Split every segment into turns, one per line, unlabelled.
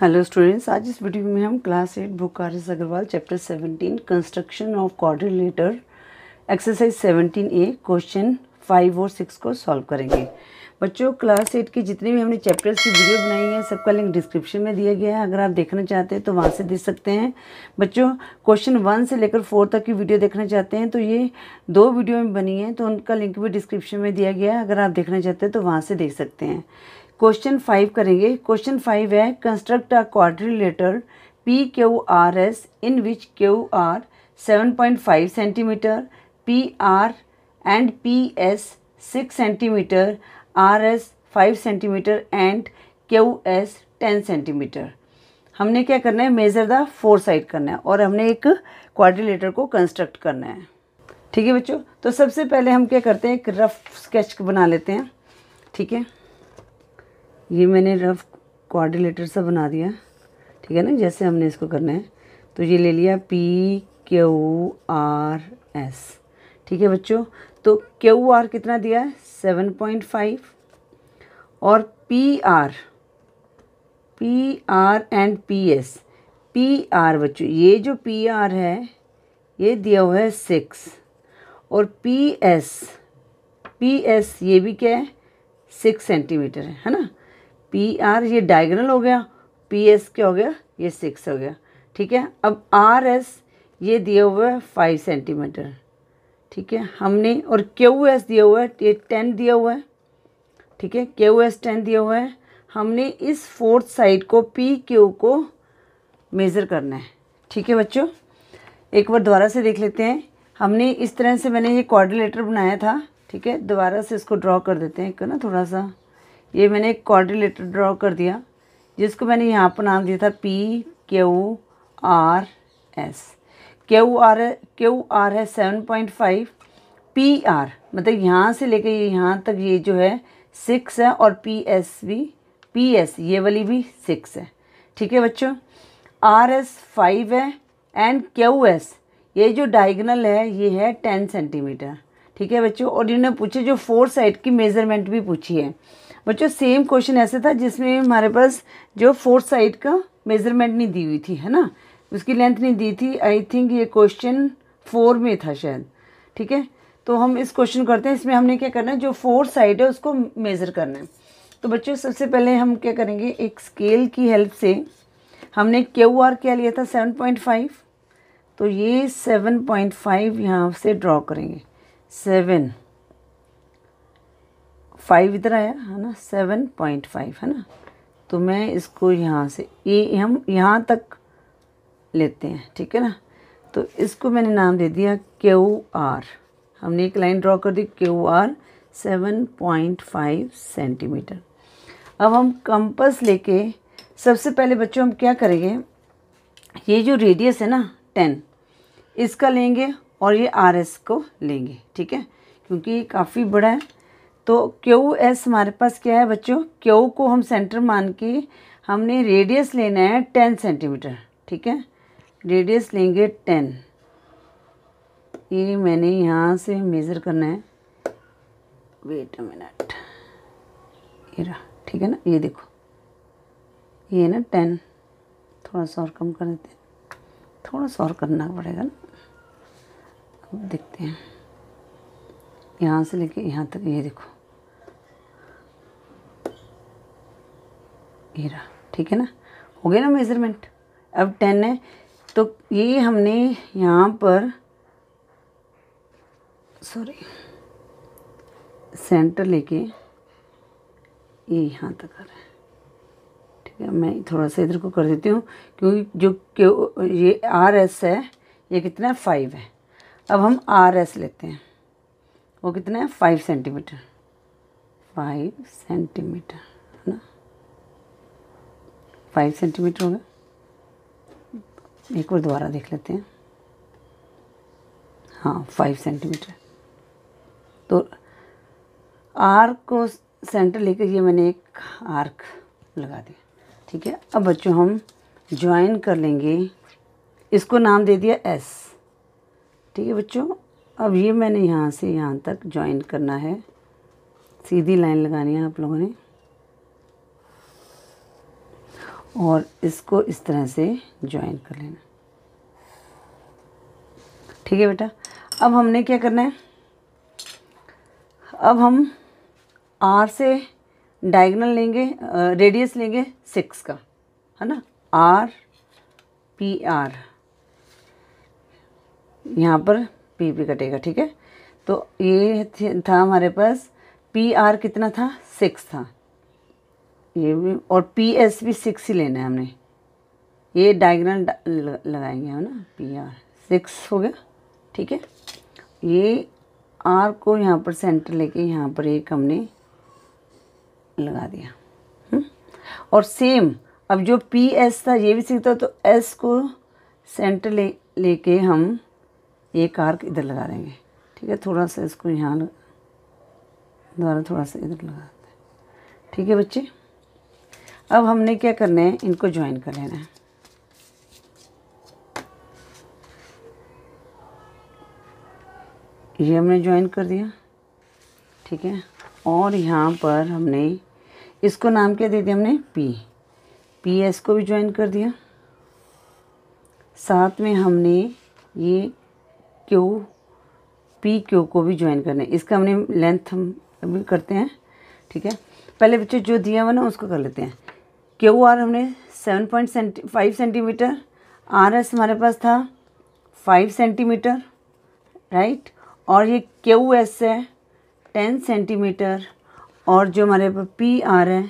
Hello students आज इस video में हम क्लास एट बुक कार्य Aggarwal chapter seventeen construction of quadrilateral exercise seventeen A question five और सिक्स को सॉल्व करेंगे बच्चों क्लास एट के जितने भी हमने चैप्टर्स की वीडियो बनाई है सबका लिंक डिस्क्रिप्शन में दिया गया है अगर आप देखना चाहते हैं तो वहाँ से देख सकते हैं बच्चों क्वेश्चन वन से लेकर फोर तक की वीडियो देखना चाहते हैं तो ये दो वीडियो में बनी है तो उनका लिंक भी डिस्क्रिप्शन में दिया गया है अगर आप देखना चाहते हैं तो वहाँ से देख सकते हैं क्वेश्चन फाइव करेंगे क्वेश्चन फाइव है construct a quadrilateral P Q R S in which Q R seven point five centimetre P R and P S six centimetre R S five centimetre and Q S ten centimetre हमने क्या करना है measure the four side करना है और हमने एक quadrilateral को कंस्ट्रक्ट करना है ठीक है बच्चों तो सबसे पहले हम क्या करते हैं एक रफ स्केच बना लेते हैं ठीक है ये मैंने रफ क्वाड्रिलेटर सा बना दिया ठीक है ना जैसे हमने इसको करना है तो ये ले लिया पी क्यू आर एस ठीक है बच्चों तो क्यू आर कितना दिया है सेवन पॉइंट फाइव और P R P R and P S P R बच्चों ये जो पी आर है ये दिया हुआ है सिक्स और पी एस पी एस ये भी क्या है सिक्स सेंटीमीटर है है ना पी आर ये डायगनल हो गया पी एस क्या हो गया ये सिक्स हो गया ठीक है अब आर एस ये दिया हुआ है फाइव सेंटीमीटर ठीक है हमने और क्यू एस दिया हुआ है ये टेन दिया हुआ है ठीक है क्यू एस टेन दिया हुआ है हमने इस फोर्थ साइड को पी क्यू को मेज़र करना है ठीक है बच्चों एक बार दोबारा से देख लेते हैं हमने इस तरह से मैंने ये कॉर्डिलेटर बनाया था ठीक है दोबारा से इसको ड्रॉ कर देते हैं एक ना थोड़ा सा ये मैंने एक कॉर्डिलेटर ड्रॉ कर दिया जिसको मैंने यहाँ पर नाम दिया था P Q R S Q R Q R है seven point five P R मतलब यहाँ से लेकर ये यहाँ तक ये जो है सिक्स है और पी एस भी पी एस ये वाली भी सिक्स है ठीक है बच्चों आर एस फाइव है एंड क्यू एस ये जो डायगनल है ये है टेन सेंटीमीटर ठीक है बच्चों और इन्होंने पूछे जो फोर साइड की मेज़रमेंट भी पूछी है बच्चों सेम क्वेश्चन ऐसे था जिसमें हमारे पास जो फोर्थ साइड का मेजरमेंट नहीं दी हुई थी है ना उसकी लेंथ नहीं दी थी आई थिंक ये क्वेश्चन फोर में था शायद ठीक है तो हम इस क्वेश्चन करते हैं इसमें हमने क्या करना है जो फोर साइड है उसको मेज़र करना है तो बच्चों सबसे पहले हम क्या करेंगे एक स्केल की हेल्प से हमने क्यू आर क्या लिया था सेवन पॉइंट फाइव तो ये सेवन पॉइंट फाइव यहाँ से ड्रॉ करेंगे सेवन फाइव इधर आया है ना सेवन पॉइंट फाइव है ना तो मैं इसको यहाँ से ये हम यहाँ तक लेते हैं ठीक है ना तो इसको मैंने नाम दे दिया क्यू आर हमने एक लाइन ड्रॉ कर दी Q R seven point five centimetre अब हम कंपस लेके सबसे पहले बच्चों हम क्या करेंगे ये जो रेडियस है ना टेन इसका लेंगे और ये आर एस को लेंगे ठीक है क्योंकि ये काफ़ी बड़ा है तो क्यू एस हमारे पास क्या है बच्चों क्यू को हम सेंटर मान के हमने रेडियस लेना है टेन सेंटीमीटर ठीक है रेडियस लेंगे टेन ये मैंने यहाँ से मेज़र करना है वेट अ मिनट ये रहा ठीक है ना ये देखो ये ना टेन थोड़ा सा और कम कर देते हैं थोड़ा सा और करना पड़ेगा ना अब देखते हैं यहाँ से लेके यहाँ तक ये देखो ये रहा ठीक है ना हो गया ना मेज़रमेंट अब टेन है तो ये हमने यहाँ पर सॉरी सेंटर लेके ये यहाँ तक आ रहा है ठीक है मैं थोड़ा सा इधर को कर देती हूँ क्योंकि जो क्यों ये आर एस है ये कितना है फाइव है अब हम आर एस लेते हैं वो कितना है five centimetre five centimetre five centimetre होगा एक बार दोबारा देख लेते हैं हाँ फाइव सेंटीमीटर तो आर्क को सेंटर लेकर ये मैंने एक आर्क लगा दिया ठीक है अब बच्चों हम ज्वाइन कर लेंगे इसको नाम दे दिया एस ठीक है बच्चों अब ये मैंने यहाँ से यहाँ तक ज्वाइन करना है सीधी लाइन लगानी है आप लोगों ने और इसको इस तरह से ज्वाइन कर लेना ठीक है बेटा अब हमने क्या करना है अब हम आर से डायगनल लेंगे रेडियस लेंगे सिक्स का है ना आर पी आर यहाँ पर पी पी कटेगा ठीक है तो ये था हमारे पास पी आर कितना था सिक्स था ये भी और पी एस भी सिक्स ही लेना है हमने ये डायग्राम लगाएंगे हम ना पी आर सिक्स हो गया ठीक है ये आर को यहाँ पर सेंटर लेके यहाँ पर एक हमने लगा दिया हुँ? हम्म? और सेम अब जो पी एस था ये भी सीखता तो एस को सेंटर ले लेके हम एक आर इधर लगा देंगे ठीक है थोड़ा सा इसको यहाँ दोबारा थोड़ा सा इधर लगा देते ठीक है बच्चे अब हमने क्या करना है इनको ज्वाइन कर लेना है ये हमने ज्वाइन कर दिया ठीक है और यहाँ पर हमने इसको नाम क्या दे दिया हमने पी पी एस को भी ज्वाइन कर दिया साथ में हमने ये क्यू पी क्यू को भी ज्वाइन करना है इसका हमने लेंथ हम अभी करते हैं ठीक है पहले बच्चे जो दिया हुआ ना उसको कर लेते हैं क्यू आर हमने seven point centi five centimetre R S हमारे पास था फाइव सेंटीमीटर राइट और ये क्यू एस है टेन सेंटीमीटर और जो हमारे पास पी आर है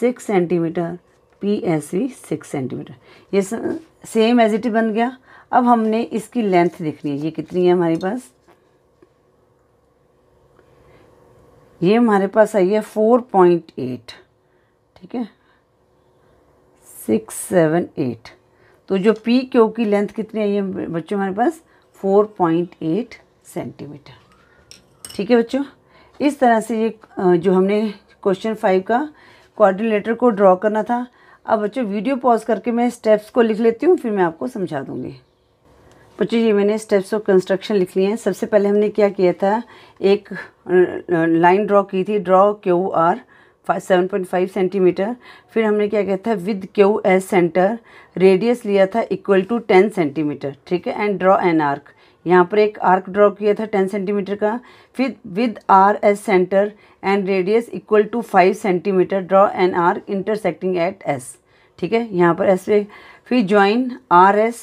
सिक्स सेंटीमीटर पी एस वी सिक्स सेंटीमीटर ये सेम एज इट बन गया अब हमने इसकी लेंथ देखनी है ये कितनी है हमारे पास ये हमारे पास आई है फोर पॉइंट एट ठीक है सिक्स सेवन एट तो जो पी क्यू की लेंथ कितनी आई है बच्चों हमारे पास फोर पॉइंट एट सेंटीमीटर ठीक है बच्चों इस तरह से ये जो हमने क्वेश्चन फाइव का कोऑर्डिनेटर को ड्रॉ करना था अब बच्चों वीडियो पॉज करके मैं स्टेप्स को लिख लेती हूँ फिर मैं आपको समझा दूँगी बच्चों ये मैंने स्टेप्स ऑफ कंस्ट्रक्शन लिख लिए हैं सबसे पहले हमने क्या किया था एक लाइन ड्रॉ की थी draw Q R seven point five centimetre फिर हमने क्या किया था with Q S centre radius लिया था इक्वल टू टेन सेंटीमीटर ठीक है एंड ड्रॉ एन आर्क यहाँ पर एक आर्क ड्रॉ किया था टेन सेंटीमीटर का फिर with R S centre and radius equal to five centimetre draw an arc intersecting at S ठीक है यहाँ पर एस फिर join R S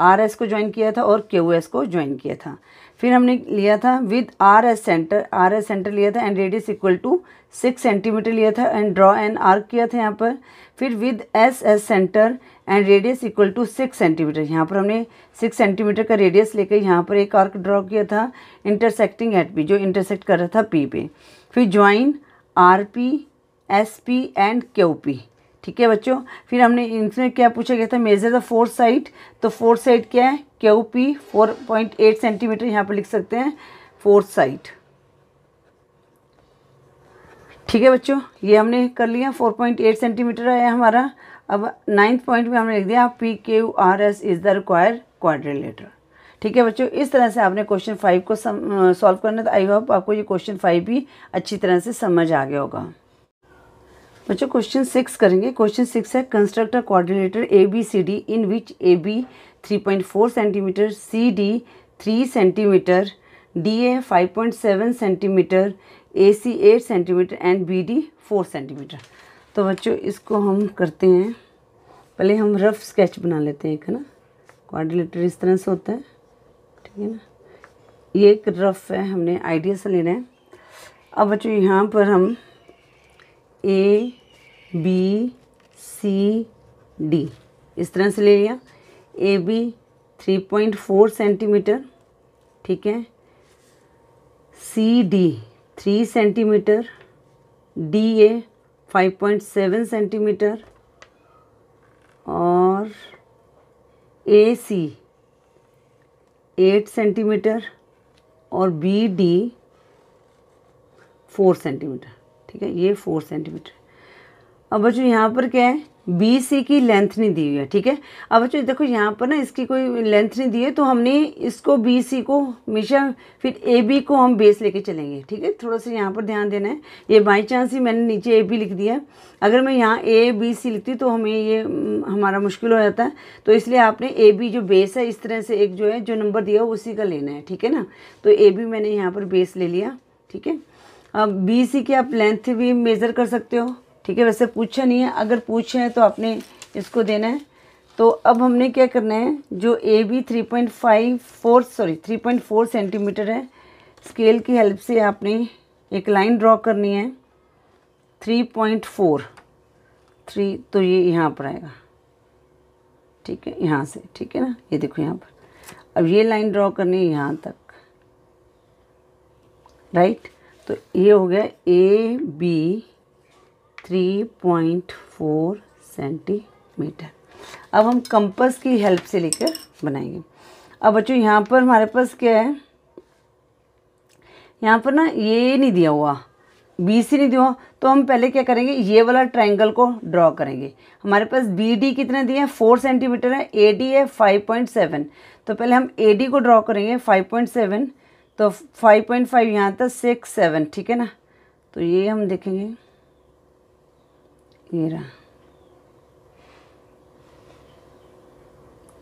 R S को ज्वाइन किया था और क्यू एस को ज्वाइन किया था फिर हमने लिया था with R S centre R S centre लिया था and radius equal to six centimetre लिया था एंड ड्रॉ एन आर्क किया था यहाँ पर फिर with S S centre and radius equal to six centimetre यहाँ पर हमने सिक्स सेंटीमीटर का रेडियस लेकर यहाँ पर एक आर्क ड्रॉ किया था इंटरसेक्टिंग एट पी जो इंटरसेक्ट कर रहा था पी पे फिर join R P S P and Q P ठीक है बच्चों फिर हमने इनसे क्या पूछा गया था मेजर द फोर्थ साइड तो फोर्थ साइड क्या है Q P four point eight centimetre यहाँ पर लिख सकते हैं फोर्थ साइड ठीक है बच्चों ये हमने कर लिया फोर पॉइंट एट सेंटीमीटर आया हमारा अब नाइन्थ पॉइंट में हमने लिख दिया P Q R S is the require quadrilateral ठीक है बच्चों इस तरह से आपने क्वेश्चन फाइव को सॉल्व करना तो आई होप आपको ये क्वेश्चन फाइव भी अच्छी तरह से समझ आ गया होगा बच्चों क्वेश्चन सिक्स करेंगे क्वेश्चन सिक्स है constructor a quadrilateral A B C D in which A B three point four centimetre C D three centimetre D A five point seven centimetre A C eight centimetre and B D four centimetre तो बच्चों इसको हम करते हैं पहले हम rough sketch बना लेते हैं एक है ना क्वारिलेटर इस तरह से होता है ठीक है ना ये एक रफ है हमने आइडिया से ले रहे हैं अब बच्चों यहाँ पर हम ए बी सी डी इस तरह से ले लिया A B three point four centimetre ठीक है C D three centimetre D A five point seven centimetre और ए सी एट सेंटीमीटर और बी डी फोर सेंटीमीटर ठीक है ये फोर सेंटीमीटर अब बच्चों यहाँ पर क्या है बी सी की लेंथ नहीं दी हुई है ठीक है अब बच्चों देखो यहाँ पर ना इसकी कोई लेंथ नहीं दी है तो हमने इसको बी सी को हमेशा फिर ए बी को हम बेस लेके चलेंगे ठीक है थोड़ा सा यहाँ पर ध्यान देना है ये बाई चांस ही मैंने नीचे ए बी लिख दिया अगर मैं यहाँ ए बी सी लिखती तो हमें ये हम्म, हमारा मुश्किल हो जाता है तो इसलिए आपने ए बी जो बेस है इस तरह से एक जो है जो नंबर दिया उसी का लेना है ठीक है ना तो ए बी मैंने यहाँ पर बेस ले लिया ठीक है अब बी सी की आप लेंथ भी मेज़र कर सकते हो ठीक है वैसे पूछा नहीं है अगर पूछे हैं तो आपने इसको देना है तो अब हमने क्या करना है जो A B three point five four sorry three point four centimetre है स्केल की हेल्प से आपने एक लाइन ड्रॉ करनी है थ्री पॉइंट फोर थ्री तो ये यहाँ पर आएगा ठीक है यहाँ से ठीक है ना ये देखो यहाँ पर अब ये लाइन ड्रॉ करनी है यहाँ तक राइट तो ये हो गया A B three point four centimetre अब हम कंपस की हेल्प से लेकर बनाएंगे अब बच्चों यहाँ पर हमारे पास क्या है यहाँ पर ना ये नहीं दिया हुआ बी सी नहीं दिया हुआ तो हम पहले क्या करेंगे ये वाला ट्रायंगल को ड्रॉ करेंगे हमारे पास बी डी कितना दिया है फोर सेंटीमीटर है ए डी है फाइव पॉइंट सेवन तो पहले हम ए डी को ड्रॉ करेंगे फाइव पॉइंट सेवन तो फाइव पॉइंट फाइव यहाँ था सिक्स सेवन ठीक है ना तो ये हम देखेंगे ये रहा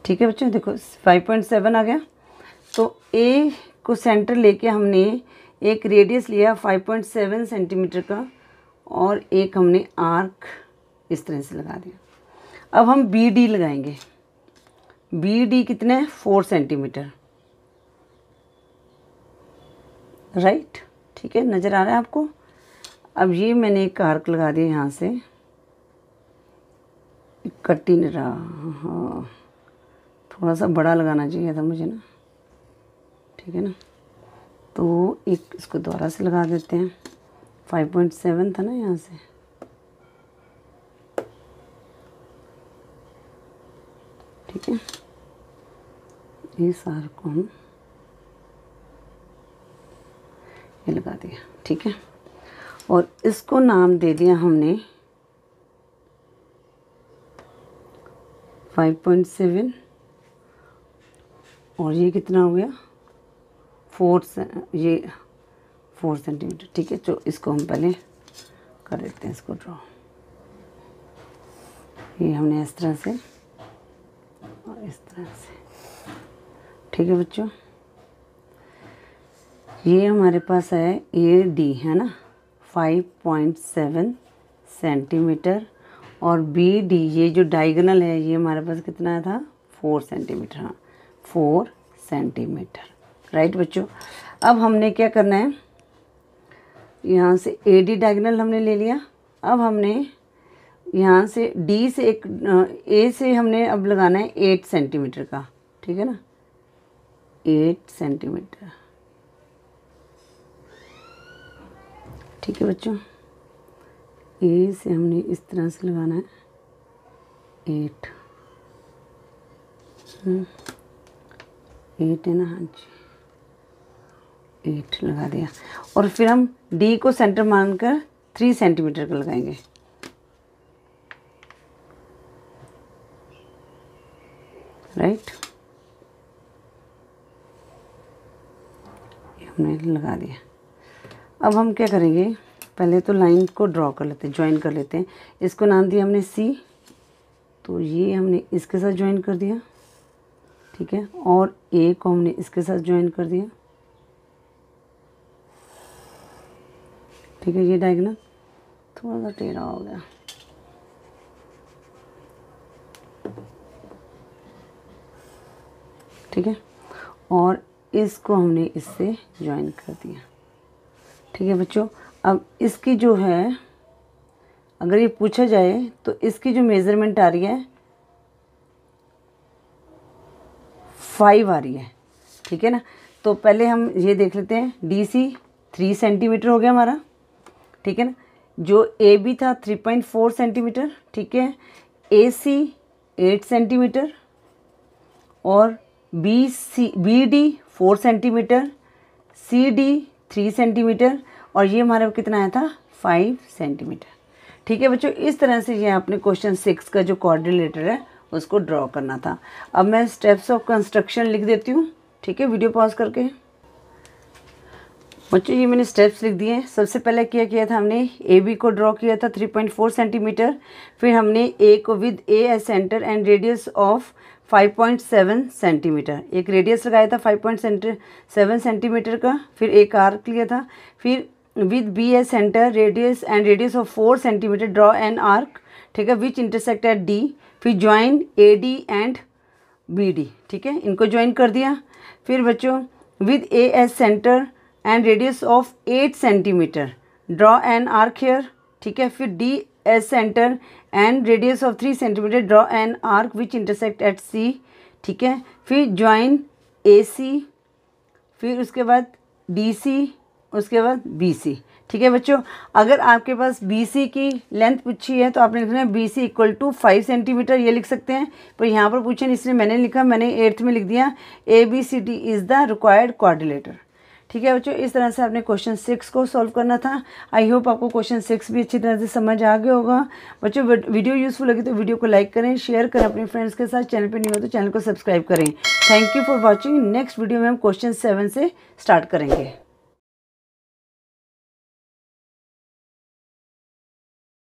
ठीक है बच्चों देखो 5.7 आ गया तो ए को सेंटर लेके हमने एक रेडियस लिया 5.7 सेंटीमीटर का और एक हमने आर्क इस तरह से लगा दिया अब हम बी डी लगाएंगे बी डी कितने है फोर सेंटीमीटर राइट ठीक है नज़र आ रहा है आपको अब ये मैंने एक आर्क लगा दिया यहाँ से कट ही नहीं रहा हाँ थोड़ा सा बड़ा लगाना चाहिए था मुझे ना ठीक है ना तो एक इसको दोबारा से लगा देते हैं फाइव पॉइंट सेवन था ना यहाँ से ठीक है ये सार को हम ये लगा दिया ठीक है और इसको नाम दे दिया हमने फाइव पॉइंट सेवन और ये कितना हो गया फोर ये फोर सेंटीमीटर ठीक है तो इसको हम पहले कर देते हैं इसको ड्रॉ ये हमने इस तरह से और इस तरह से ठीक है बच्चों ये हमारे पास है ए डी है ना फाइव पॉइंट सेवन सेंटीमीटर और बी डी ये जो डाइगनल है ये हमारे पास कितना था फोर सेंटीमीटर हाँ फोर सेंटीमीटर राइट बच्चों अब हमने क्या करना है यहाँ से ए डी डायगनल हमने ले लिया अब हमने यहाँ से डी से एक ए से हमने अब लगाना है एट सेंटीमीटर का ठीक है ना एट सेंटीमीटर ठीक है बच्चों ए से हमने इस तरह से लगाना है एट एट हम्म। है ना हाँ जी एट लगा दिया और फिर हम डी को सेंटर मानकर थ्री सेंटीमीटर का लगाएंगे राइट हमने लगा दिया अब हम क्या करेंगे पहले तो लाइन को ड्रॉ कर लेते हैं ज्वाइन कर लेते हैं इसको नाम दिया हमने सी तो ये हमने इसके साथ ज्वाइन कर दिया ठीक है और ए को हमने इसके साथ ज्वाइन कर दिया ठीक है ये डायगनल थोड़ा सा टेढ़ा हो गया ठीक है और इसको हमने इससे ज्वाइन कर दिया ठीक है बच्चों अब इसकी जो है अगर ये पूछा जाए तो इसकी जो मेज़रमेंट आ रही है फाइव आ रही है ठीक है ना तो पहले हम ये देख लेते हैं डी सी थ्री सेंटीमीटर हो गया हमारा ठीक है ना जो ए बी था थ्री पॉइंट फोर सेंटीमीटर ठीक है ए सी एट सेंटीमीटर और B C B D four centimetre C D three centimetre और ये हमारा कितना आया था फाइव सेंटीमीटर ठीक है बच्चों इस तरह से ये आपने क्वेश्चन सिक्स का जो कॉर्डिलेटर है उसको ड्रॉ करना था अब मैं स्टेप्स ऑफ कंस्ट्रक्शन लिख देती हूँ ठीक है वीडियो पॉज करके बच्चों ये मैंने स्टेप्स लिख दिए हैं सबसे पहले क्या किया था हमने ए बी को ड्रॉ किया था 3.4 सेंटीमीटर फिर हमने ए को with A S centre and radius of 5.7 centimetre एक रेडियस लगाया था 5.7 सेंटीमीटर का फिर एक आर्क लिया था फिर with B as center radius and radius of 4 centimeter draw an arc ठीक है which intersect at D फिर join AD and BD ठीक है इनको join कर दिया फिर बच्चों with A as center and radius of 8 centimeter draw an arc here ठीक है फिर D as center and radius of 3 centimeter draw an arc which intersect at C ठीक है फिर join AC फिर उसके बाद DC उसके बाद बी सी ठीक है बच्चों अगर आपके पास बी सी की लेंथ पूछी है तो आपने लिखना है B C equal to five centimetre ये लिख सकते हैं पर यहाँ पर पूछे इसलिए मैंने लिखा मैंने एट्थ में लिख दिया A B C D is the required coordinator ठीक है बच्चों इस तरह से आपने क्वेश्चन सिक्स को सॉल्व करना था आई होप आपको क्वेश्चन सिक्स भी अच्छी तरह से समझ आ गया होगा बच्चों वीडियो यूज़फुल लगी तो वीडियो को लाइक करें शेयर करें अपने फ्रेंड्स के साथ चैनल पर नहीं हो तो चैनल को सब्सक्राइब करें thank you for watching next video में हम क्वेश्चन सेवन से स्टार्ट करेंगे